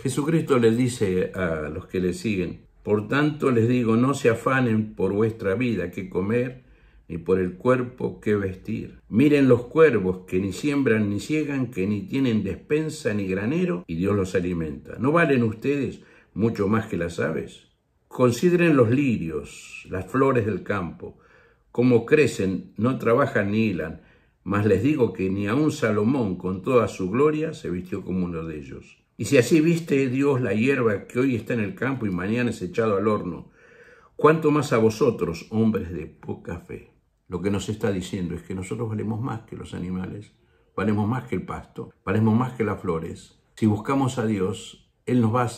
Jesucristo les dice a los que le siguen, por tanto les digo, no se afanen por vuestra vida qué comer, ni por el cuerpo qué vestir. Miren los cuervos que ni siembran ni ciegan, que ni tienen despensa ni granero, y Dios los alimenta. ¿No valen ustedes mucho más que las aves? Consideren los lirios, las flores del campo, cómo crecen, no trabajan ni hilan, mas les digo que ni un Salomón con toda su gloria se vistió como uno de ellos. Y si así viste Dios la hierba que hoy está en el campo y mañana es echado al horno, ¿cuánto más a vosotros, hombres de poca fe? Lo que nos está diciendo es que nosotros valemos más que los animales, valemos más que el pasto, valemos más que las flores. Si buscamos a Dios, Él nos va a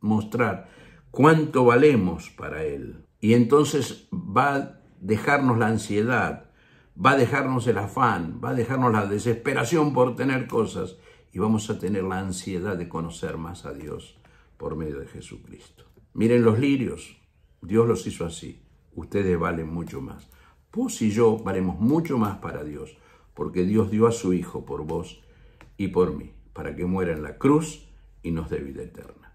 mostrar cuánto valemos para Él. Y entonces va a dejarnos la ansiedad, va a dejarnos el afán, va a dejarnos la desesperación por tener cosas y vamos a tener la ansiedad de conocer más a Dios por medio de Jesucristo. Miren los lirios, Dios los hizo así, ustedes valen mucho más. Vos y yo valemos mucho más para Dios, porque Dios dio a su Hijo por vos y por mí, para que muera en la cruz y nos dé vida eterna.